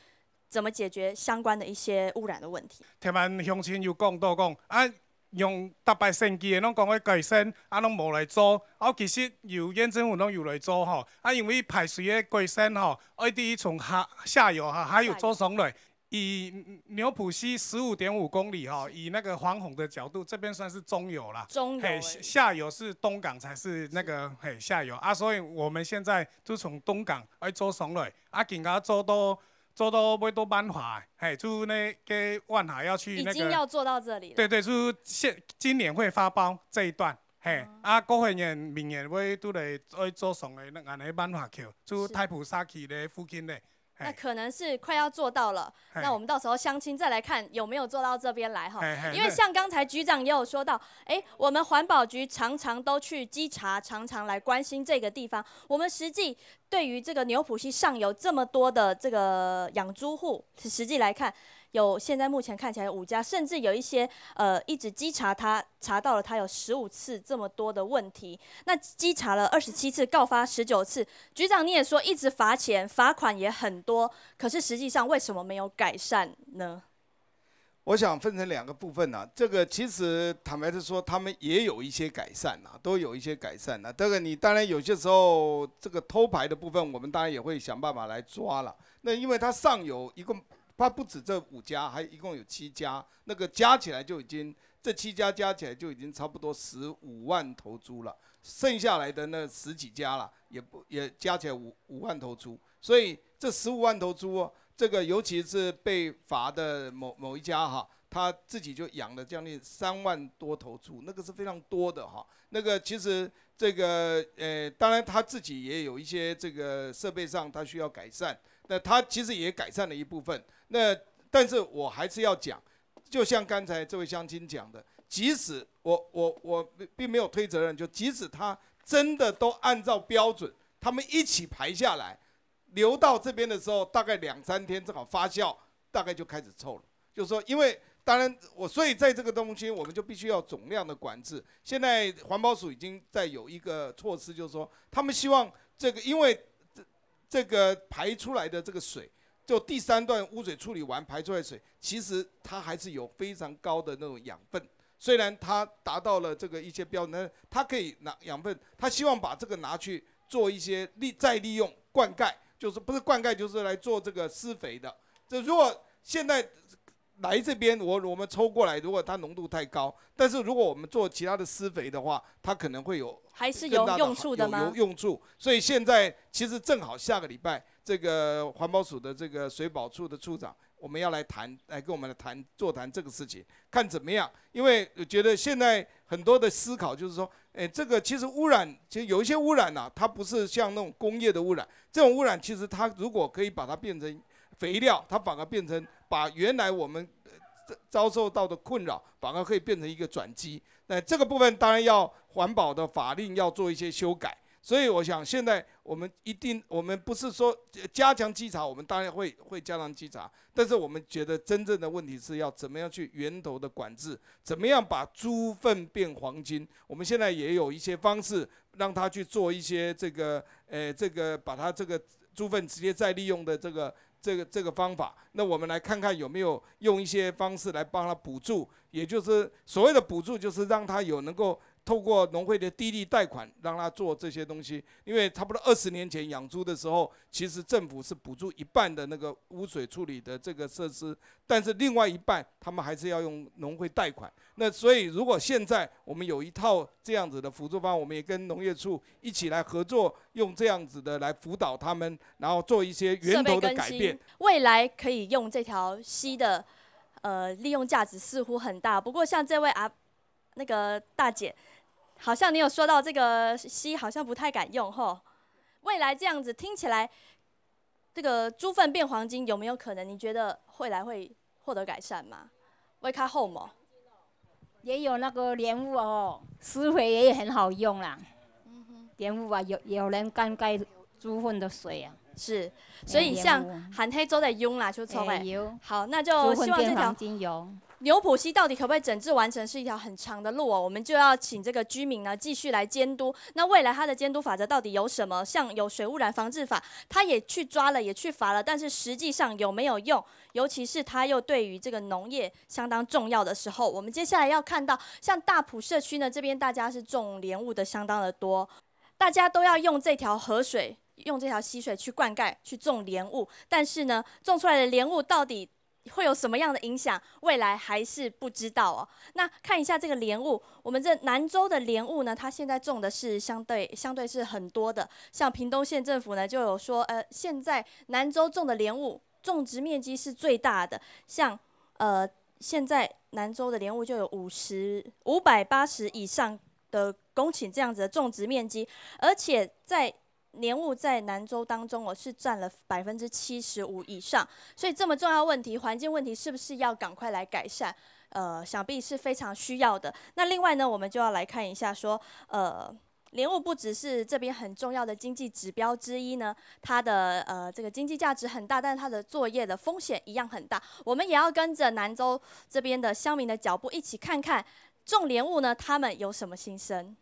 怎么解决相关的一些污染的问题？台湾乡亲有讲到讲啊！用搭牌升机的，拢讲去改线，啊，拢无来做，啊，其实有县政府拢有来做吼，啊，因为排水的改线吼，爱第从下下游哈，还有周崇瑞，以牛埔溪十五点五公里哈，以那个防洪的角度，这边算是中游啦，中游，下游是东港才是那个嘿下游啊，所以我们现在就从东港，爱周崇瑞，啊，更加做到。做到尾多板筏，嘿，就那个万海要去那个，已经要做到这里了。对对，就现今年会发包这一段，嘿，啊，国会议明年会都来再做上个那安尼板筏桥，就太浦沙区咧附近咧。那可能是快要做到了，那我们到时候相亲再来看有没有做到这边来哈。因为像刚才局长也有说到，哎，我们环保局常常都去稽查，常常来关心这个地方。我们实际对于这个牛埔溪上游这么多的这个养猪户，实际来看。有现在目前看起来有五家，甚至有一些呃一直稽查，他查到了他有十五次这么多的问题，那稽查了二十七次，告发十九次。局长你也说一直罚钱，罚款也很多，可是实际上为什么没有改善呢？我想分成两个部分呢，这个其实坦白的说，他们也有一些改善啊，都有一些改善了。这个你当然有些时候这个偷牌的部分，我们当然也会想办法来抓了。那因为他上游一共。它不止这五家，还一共有七家，那个加起来就已经这七家加起来就已经差不多十五万头猪了，剩下来的那十几家了，也不也加起来五五万头猪，所以这十五万头猪，这个尤其是被罚的某某一家哈。他自己就养了将近三万多头猪，那个是非常多的哈。那个其实这个呃，当然他自己也有一些这个设备上他需要改善。那他其实也改善了一部分。那但是我还是要讲，就像刚才这位乡亲讲的，即使我我我并没有推责任，就即使他真的都按照标准，他们一起排下来，留到这边的时候，大概两三天正好发酵，大概就开始臭了。就是说，因为当然，我所以在这个东西，我们就必须要总量的管制。现在环保署已经在有一个措施，就是说，他们希望这个，因为这这个排出来的这个水，就第三段污水处理完排出来水，其实它还是有非常高的那种养分，虽然它达到了这个一些标准，它可以拿养分，它希望把这个拿去做一些利再利用灌溉，就是不是灌溉，就是来做这个施肥的。这如果现在。来这边，我我们抽过来，如果它浓度太高，但是如果我们做其他的施肥的话，它可能会有还是有用处的吗？有用处，所以现在其实正好下个礼拜，这个环保署的这个水保处的处长，我们要来谈，来跟我们来谈座谈这个事情，看怎么样。因为我觉得现在很多的思考就是说，哎，这个其实污染，其实有一些污染呐，它不是像那种工业的污染，这种污染其实它如果可以把它变成肥料，它反而变成。把原来我们遭遭受到的困扰，反而可以变成一个转机。那这个部分当然要环保的法令要做一些修改。所以我想，现在我们一定，我们不是说加强稽查，我们当然会会加强稽查，但是我们觉得真正的问题是要怎么样去源头的管制，怎么样把猪粪变黄金。我们现在也有一些方式，让他去做一些这个，呃，这个把它这个猪粪直接再利用的这个。这个这个方法，那我们来看看有没有用一些方式来帮他补助，也就是所谓的补助，就是让他有能够。透过农会的低利贷款，让他做这些东西，因为差不多二十年前养猪的时候，其实政府是补助一半的那个污水处理的这个设施，但是另外一半他们还是要用农会贷款。那所以如果现在我们有一套这样子的辅助方案，我们也跟农业处一起来合作，用这样子的来辅导他们，然后做一些源头的改变。未来可以用这条溪的，呃，利用价值似乎很大。不过像这位啊，那个大姐。好像你有说到这个硒，好像不太敢用吼。未来这样子听起来，这个猪粪变黄金有没有可能？你觉得未来会获得改善吗？We c a h o m e 哦，也有那个莲雾哦，施肥也很好用啦。莲雾啊，有有人灌溉猪粪的水啊。是，所以像韩黑洲的用啦，就出来。好，那就希望这条。牛浦溪到底可不可以整治完成是一条很长的路哦，我们就要请这个居民呢继续来监督。那未来它的监督法则到底有什么？像有水污染防治法，他也去抓了，也去罚了，但是实际上有没有用？尤其是他又对于这个农业相当重要的时候，我们接下来要看到，像大埔社区呢这边大家是种莲雾的相当的多，大家都要用这条河水、用这条溪水去灌溉、去种莲雾，但是呢，种出来的莲雾到底？会有什么样的影响？未来还是不知道哦。那看一下这个莲雾，我们这南州的莲雾呢，它现在种的是相对相对是很多的。像屏东县政府呢，就有说，呃，现在南州种的莲雾种植面积是最大的。像呃，现在南州的莲雾就有五十五百八十以上的公顷这样子的种植面积，而且在莲雾在南州当中，我是占了百分之七十五以上，所以这么重要问题，环境问题是不是要赶快来改善？呃，想必是非常需要的。那另外呢，我们就要来看一下说，呃，莲雾不只是这边很重要的经济指标之一呢，它的呃这个经济价值很大，但是它的作业的风险一样很大。我们也要跟着南州这边的乡民的脚步，一起看看种莲雾呢，他们有什么心声。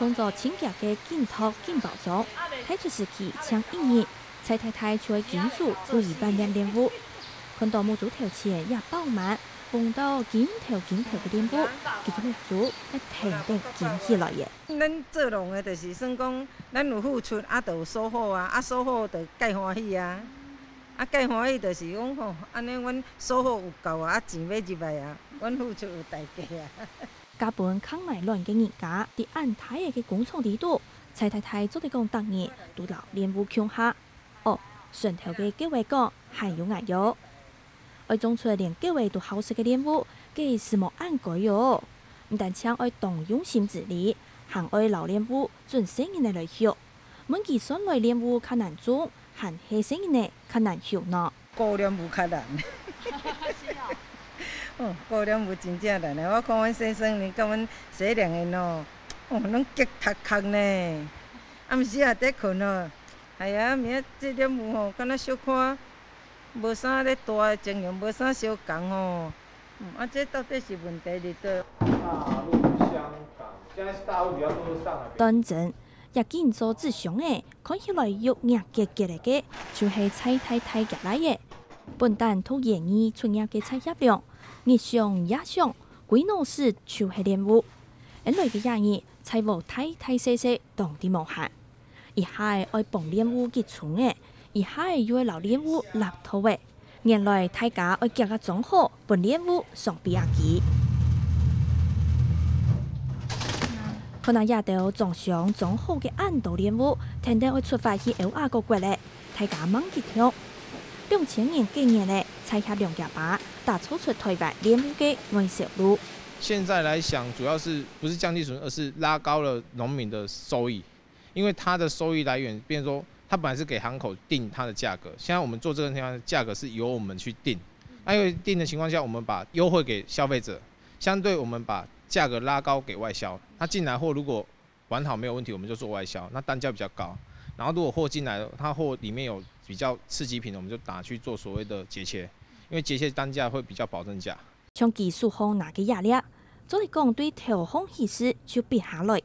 通过清洁的镜头、镜头中，睇出自己像演员，蔡太太在镜头里扮演人物，看到木组跳前也爆满，看到镜跳镜头嘅脸部，剧组一定得坚起来去。咱做龙的，就是算讲，咱有付出也得有收获啊，啊收获就介欢喜啊，啊介欢喜就是讲吼，安尼阮收获有够啊，钱要入来啊，阮付出有代价啊。甲本康乃乱嘅人家，伫按睇下嘅工厂里度，蔡太太做地讲当年都老练舞强下。哦，上头嘅计位讲，还有眼有。我种出来练各位都好识嘅练舞，计是无按改哟。唔但请爱动用心治理，还爱留练舞准生人来学。问起室内练舞较难做，还黑生人呢较难学呢？高娘唔开难。哈哈哈是啊。哦，过两日真正难呢！我看阮先生呢，甲阮洗两个喏，哦，拢结壳壳呢。暗时也得困哦。哎呀，明仔这点雾吼，敢若小可无啥咧大，情形无啥相共吼。嗯，啊，这到底是问题伫倒？单层，也见做志祥诶，看起来肉眼杰结来个，就是菜太太夹来诶。笨蛋突眼耳，出芽嘅菜叶量，日上夜上，鬼老师就系练舞。因为个演员，财务太太细细，动力无限。一下爱蹦练舞结村诶，一下又爱留练舞立土诶。原来大家爱行啊，总好，练舞上臂阿肩。可能夜到中上总好嘅暗度练舞，天天爱出发去 L 亚个过来，大家忙起跳。两千年几年的才下两百把，打出出退步，连木鸡、黄小路。现在来想，主要是不是降低损失，而是拉高了农民的收益。因为它的收益来源，变如说，它本来是给行口定它的价格，现在我们做这个地方，价格是由我们去定。那因为定的情况下，我们把优惠给消费者，相对我们把价格拉高给外销。它进来货如果完好没有问题，我们就做外销，那单价比较高。然后如果货进来了，它货里面有。比较刺激品的，我们就打去做所谓的节切，因为节切单价会比较保证价。像技术方哪个压力，总为讲对调控意识就别下来，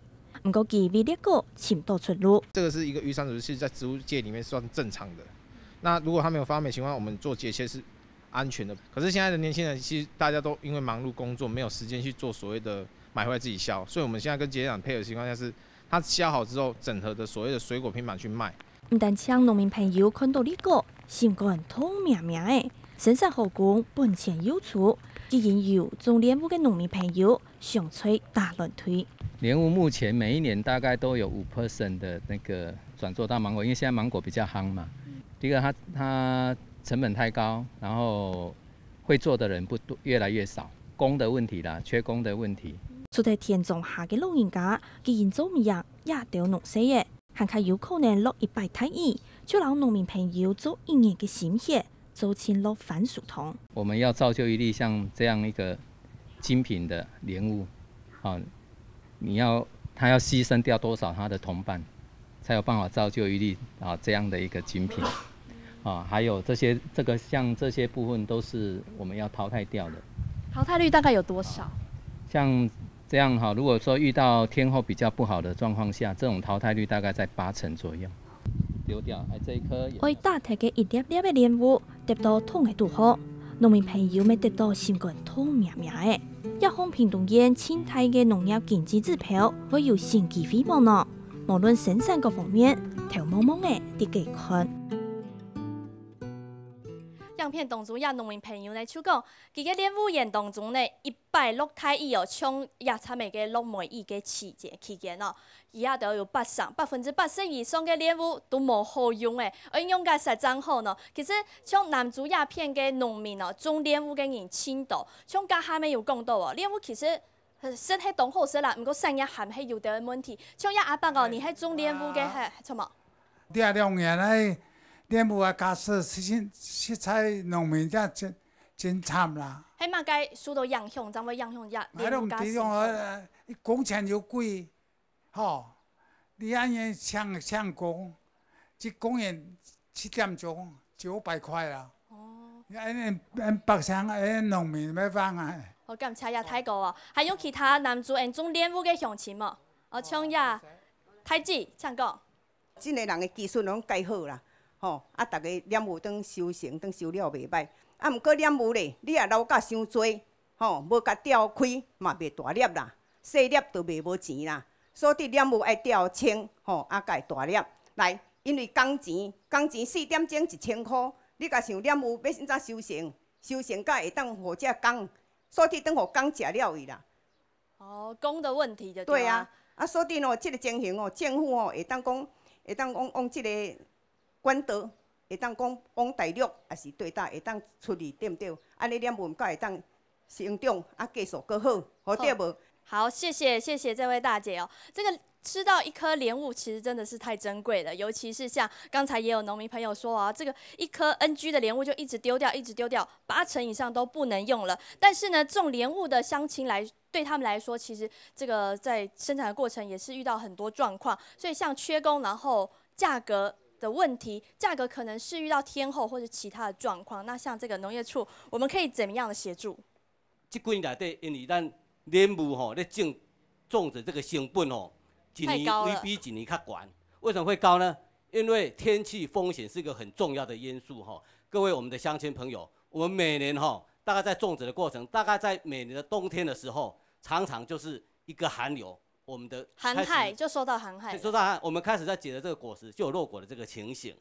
唔过，其微列个深度出路。这个是一个预产周是在植物界里面算正常的。那如果他没有发霉情况，我们做节切是安全的。可是现在的年轻人其实大家都因为忙碌工作，没有时间去做所谓的买回来自己削，所以我们现在跟节长配合情况下是，它削好之后整合的所谓的水果平板去卖。不但请农民朋友看到哩个，心肝痛明明的，身上好光，本钱又出，既然有种莲雾嘅农民朋友想吹大乱推。莲雾目前每一年大概都有五 percent 的那个转做大芒果，因为现在芒果比较夯嘛。第一个它它成本太高，然后会做的人不多，越来越少，工的问题啦，缺工的问题。住在田中下嘅老人家，既然做唔赢，也要弄些嘢。看看有可能落一百台亿，就让农民朋友做一年嘅心血，做清落番薯汤。我们要造就一粒像这样一个精品的莲雾，啊，你要他要牺牲掉多少他的同伴，才有办法造就一粒啊这样的一个精品？啊，还有这些这个像这些部分都是我们要淘汰掉的。淘汰率大概有多少？像。这样哈，如果说遇到天候比较不好的状况下，这种淘汰率大概在八成左右。丢掉，还这一颗。爱打的嘅一粒粒的莲雾，得到痛的都好。农民朋友们得到心肝痛命命的。一方平东烟，千台的农药禁止指标，会有生机非望喏。无论生产各方面，头懵懵的得给看。影片当中，遐农民朋友咧想讲，伊实莲雾岩当中呢，一百六块以哦，像野产的迄个六枚以的市场区间哦，伊也着有八成，百分之八十以上个莲雾都无好用诶，而用较实在好呢。其实像南珠亚片的农民哦，种莲雾计用青岛，像甲下面有讲到哦，莲雾其实迄迄种好势啦，毋过产业含迄有叨问题，像遐阿伯哦，你迄种莲雾计迄迄甚物哦，汝安尼练舞啊，家时，实心实采，农民真真惨啦。起码该输到影响，怎会影响人练舞加时？还都唔得工钱又贵，吼，你安尼唱唱歌，一工人七点钟九百块啦。哦。安尼安百姓啊，恁农民买房啊？哦，敢车也太高哦！还有其他男主按总练舞嘅行情嘛，哦，唱也太子唱歌。真个人嘅技术拢改好啦。吼，啊，逐个念有当修行，当修了袂歹。啊，毋过念有咧，你啊老甲伤多，吼，无甲调开嘛袂大粒啦，细粒都袂无钱啦。所以念有爱调清，吼，啊，才会大粒。来，因为工钱，工钱四点钟一千箍，你甲想念有要先怎修行？修行甲会当互遮工，所以当互工食了去啦。哦，工的问题就对啊。啊，所以呢，即个情形哦，政府哦会当讲，会当往往即个。管道会当讲往大陆，也是对待会当处理对唔对？安尼念文甲会当成长啊，技术更好，好对无？好，谢谢谢谢这位大姐哦。这个吃到一颗莲雾，其实真的是太珍贵了，尤其是像刚才也有农民朋友说啊，这个一颗 NG 的莲雾就一直丢掉，一直丢掉，八成以上都不能用了。但是呢，种莲雾的乡亲来对他们来说，其实这个在生产的过程也是遇到很多状况，所以像缺工，然后价格。的问题，价格可能是遇到天后或者其他的状况。那像这个农业处，我们可以怎么样的协助？这几年的因为咱莲雾吼咧种种植这个成本吼，一年会比一年较高。为什么会高呢？因为天气风险是一个很重要的因素吼。各位我们的乡亲朋友，我们每年吼大概在种植的过程，大概在每年的冬天的时候，常常就是一个寒流。我们的寒害就说到寒害，说到寒，我们开始在结的这个果实就有落果的这个情形，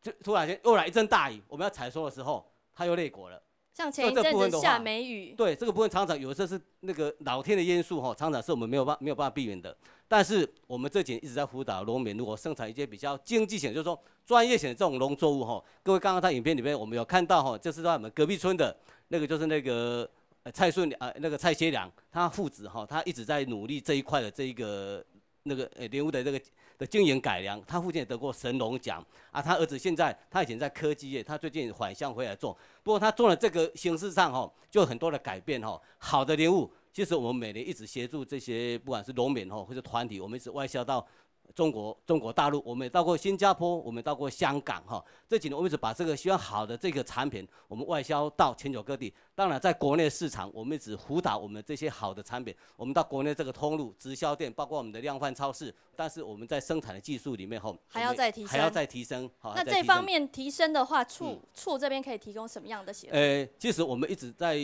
就突然间又来一阵大雨，我们要采收的时候，它又裂果了。像前一阵下梅雨，对，这个部分常常有时候是那个老天的因素哈，常常是我们没有办没有办法避免的。但是我们这几年一直在辅导农民，如果生产一些比较经济型，就是说专业型的这种农作物哈，各位刚刚在影片里面我们有看到哈，就是在我们隔壁村的那个就是那个。呃，蔡顺呃那个蔡学良，他父子哈，他一直在努力这一块的这一个那个呃莲雾的这个的经营改良。他父亲也得过神农奖啊，他儿子现在他以前在科技业，他最近返乡回来做。不过他做了这个形式上哈，就很多的改变哈。好的莲雾，其实我们每年一直协助这些不管是农民哈或者团体，我们一直外销到。中国中国大陆，我们也到过新加坡，我们也到过香港，哈。这几年我们一直把这个希望好的这个产品，我们外销到全球各地。当然，在国内市场，我们一直辅导我们这些好的产品，我们到国内这个通路，直销店，包括我们的量贩超市。但是我们在生产的技术里面，哈，还要再提升，还要再提升。好，那这方面提升的话，处处这边可以提供什么样的协？呃，其实我们一直在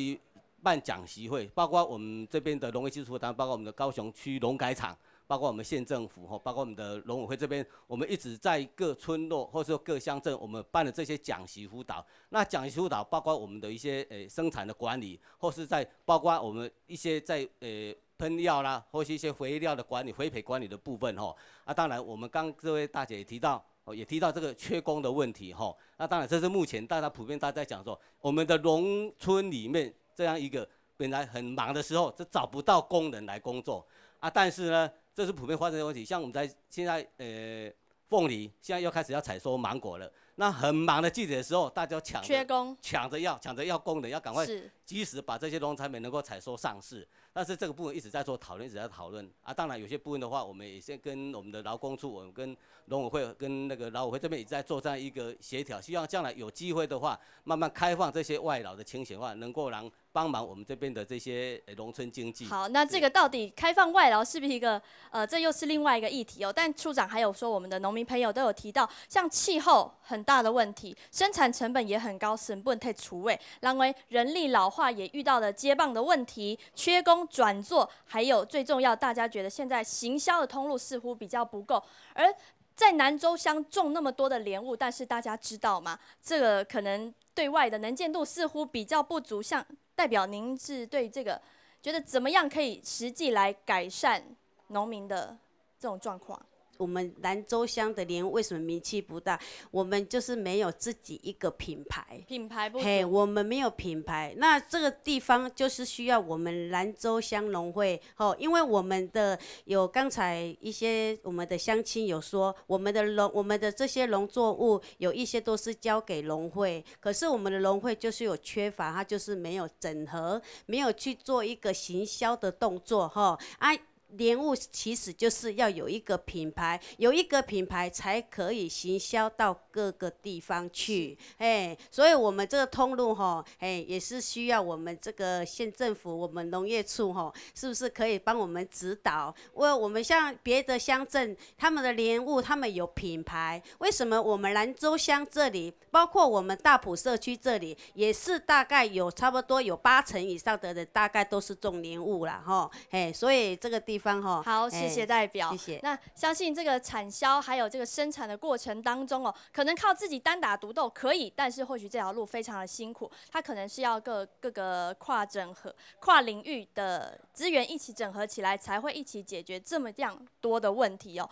办讲习会，包括我们这边的农业技术，当然包括我们的高雄区农改场。包括我们县政府吼，包括我们的农委会这边，我们一直在各村落或者说各乡镇，我们办了这些讲习辅导。那讲习辅导包括我们的一些诶生产的管理，或是在包括我们一些在诶喷药啦，或是一些肥料的管理、肥培管理的部分吼。啊，当然我们刚这位大姐也提到，也提到这个缺工的问题吼。那当然这是目前大家普遍大家在讲说，我们的农村里面这样一个。本来很忙的时候，这找不到工人来工作啊！但是呢，这是普遍发生的问题。像我们在现在，呃，凤梨现在又开始要采收芒果了。那很忙的季节的时候，大家抢缺工，抢着要抢着要工人，要赶快及时把这些农产品能够采收上市。但是这个部分一直在做讨论，一直在讨论啊。当然，有些部分的话，我们也先跟我们的劳工处，我们跟农委会跟那个劳委会这边也在做这样一个协调，希望将来有机会的话，慢慢开放这些外劳的情形的话，能够让帮忙我们这边的这些呃农村经济。好，那这个到底开放外劳是不是一个呃，这又是另外一个议题哦？但处长还有说，我们的农民朋友都有提到，像气候很。大的问题，生产成本也很高，成本太除味，然为人力老化也遇到了接棒的问题，缺工转做，还有最重要，大家觉得现在行销的通路似乎比较不够。而在南州乡种那么多的莲雾，但是大家知道吗？这个可能对外的能见度似乎比较不足，像代表您是对这个觉得怎么样可以实际来改善农民的这种状况？我们兰州乡的莲为什么名气不大？我们就是没有自己一个品牌。品牌不？嘿，我们没有品牌。那这个地方就是需要我们兰州乡农会，吼，因为我们的有刚才一些我们的乡亲有说，我们的农、我们的这些农作物有一些都是交给农会，可是我们的农会就是有缺乏，它就是没有整合，没有去做一个行销的动作，吼，啊。莲雾其实就是要有一个品牌，有一个品牌才可以行销到各个地方去。哎，所以我们这个通路哈，哎，也是需要我们这个县政府、我们农业处哈，是不是可以帮我们指导？我我们像别的乡镇，他们的莲雾他们有品牌，为什么我们兰州乡这里，包括我们大埔社区这里，也是大概有差不多有八成以上的人，大概都是种莲雾了哈。哎，所以这个地好，谢谢代表。谢谢。那相信这个产销还有这个生产的过程当中哦，可能靠自己单打独斗可以，但是或许这条路非常的辛苦。它可能是要各各个跨整合、跨领域的资源一起整合起来，才会一起解决这么样多的问题哦。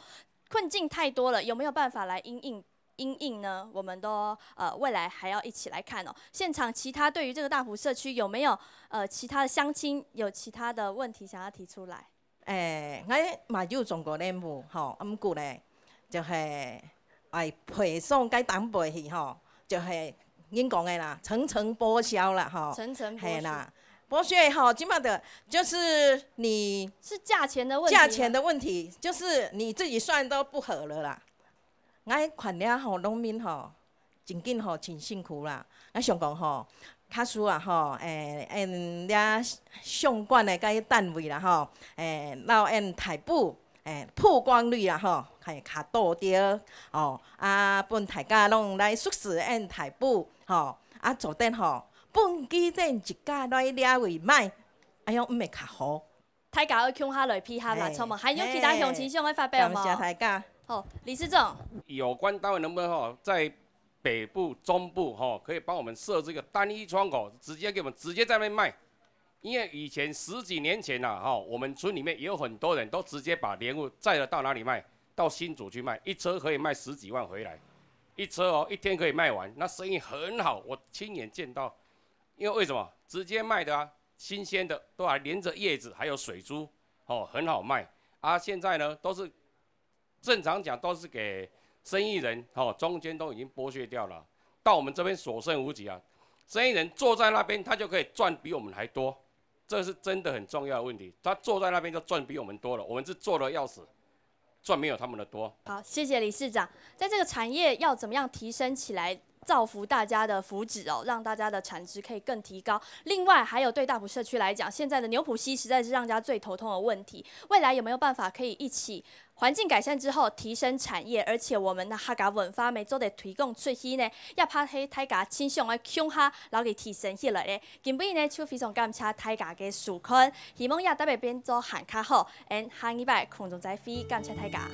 困境太多了，有没有办法来因应因应呢？我们都呃未来还要一起来看哦。现场其他对于这个大埔社区有没有呃其他的乡亲有其他的问题想要提出来？诶，俺嘛就中国任务吼，咁过咧，就系爱配送该蛋白去吼，就系恁讲诶啦，层层剥削啦吼，层层剥啦，剥削吼，起码的，就是你是价钱的问价钱的问题，就是你自己算都不合啦。俺款了吼，农民吼，真紧吼，真辛苦啦。我想讲吼。卡输啊吼，诶，按列相关的介单位啦吼，诶，老按台捕，诶，曝光率啊吼，系卡多着哦，啊，分大家拢来实时按台捕，吼，啊，昨天吼，分机顶一家来列位买，啊，样毋会卡好。台家要抢下来批下嘛，错无？还有其他向前向去发表毋是谢谢大家。李司长。有关单位能不能吼在？北部、中部哈，可以帮我们设置一个单一窗口，直接给我们直接在那边卖。因为以前十几年前呐，哈，我们村里面也有很多人都直接把莲雾载了到哪里卖，到新竹去卖，一车可以卖十几万回来，一车哦，一天可以卖完，那生意很好，我亲眼见到。因为为什么？直接卖的啊，新鲜的都还连着叶子，还有水珠，哦，很好卖。啊，现在呢，都是正常讲都是给。生意人哦，中间都已经剥削掉了，到我们这边所剩无几啊。生意人坐在那边，他就可以赚比我们还多，这是真的很重要的问题。他坐在那边就赚比我们多了，我们是做的要死，赚没有他们的多。好，谢谢理事长，在这个产业要怎么样提升起来？造福大家的福祉哦，让大家的产值可以更提高。另外，还有对大埔社区来讲，现在的牛埔溪实在是让家最头痛的问题。未来有没有办法可以一起环境改善之后提升产业？而且我们的哈嘎稳发每周得提供最溪呢，要怕黑太嘎清爽的乡哈，然后给提升起来咧。今不呢就非常感谢太嘎给纾困，希望亚特别边做喊卡 a 好，嗯下礼拜空中再飞感谢太嘎。